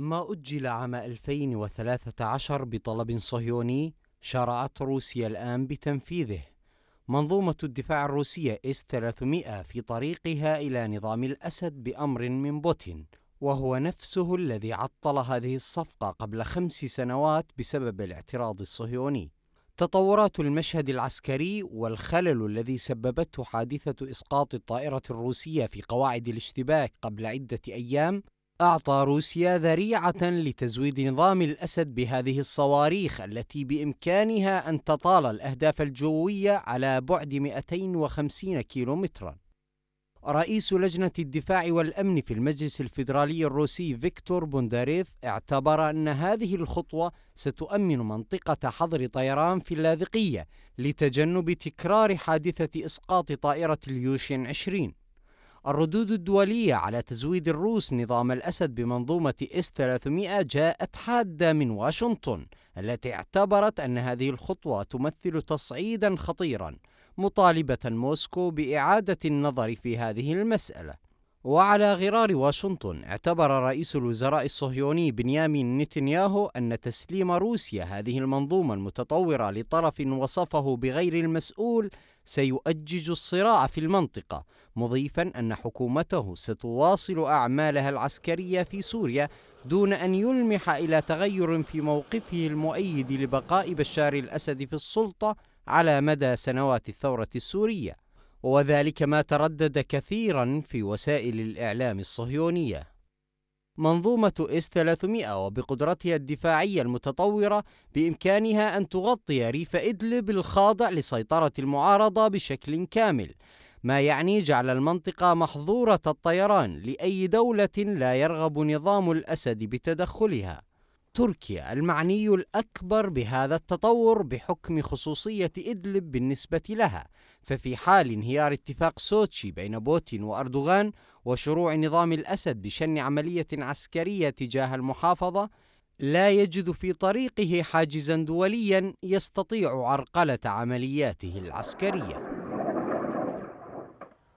ما أجل عام 2013 بطلب صهيوني شرعت روسيا الآن بتنفيذه منظومة الدفاع الروسية إس 300 في طريقها إلى نظام الأسد بأمر من بوتين وهو نفسه الذي عطل هذه الصفقة قبل خمس سنوات بسبب الاعتراض الصهيوني تطورات المشهد العسكري والخلل الذي سببته حادثة إسقاط الطائرة الروسية في قواعد الاشتباك قبل عدة أيام أعطى روسيا ذريعة لتزويد نظام الأسد بهذه الصواريخ التي بإمكانها أن تطال الأهداف الجوية على بعد 250 كيلومترا. رئيس لجنة الدفاع والأمن في المجلس الفيدرالي الروسي فيكتور بونداريف اعتبر أن هذه الخطوة ستؤمن منطقة حظر طيران في اللاذقية لتجنب تكرار حادثة إسقاط طائرة اليوشين 20 الردود الدولية على تزويد الروس نظام الأسد بمنظومة إس 300 جاءت حادة من واشنطن التي اعتبرت أن هذه الخطوة تمثل تصعيدا خطيرا مطالبة موسكو بإعادة النظر في هذه المسألة وعلى غرار واشنطن اعتبر رئيس الوزراء الصهيوني بنيامين نتنياهو أن تسليم روسيا هذه المنظومة المتطورة لطرف وصفه بغير المسؤول سيؤجج الصراع في المنطقة مضيفا أن حكومته ستواصل أعمالها العسكرية في سوريا دون أن يلمح إلى تغير في موقفه المؤيد لبقاء بشار الأسد في السلطة على مدى سنوات الثورة السورية وذلك ما تردد كثيرا في وسائل الإعلام الصهيونية منظومة إس 300 وبقدرتها الدفاعية المتطورة بإمكانها أن تغطي ريف إدلب الخاضع لسيطرة المعارضة بشكل كامل ما يعني جعل المنطقة محظورة الطيران لأي دولة لا يرغب نظام الأسد بتدخلها تركيا المعني الأكبر بهذا التطور بحكم خصوصية إدلب بالنسبة لها ففي حال انهيار اتفاق سوتشي بين بوتين وأردوغان وشروع نظام الأسد بشن عملية عسكرية تجاه المحافظة لا يجد في طريقه حاجزا دوليا يستطيع عرقلة عملياته العسكرية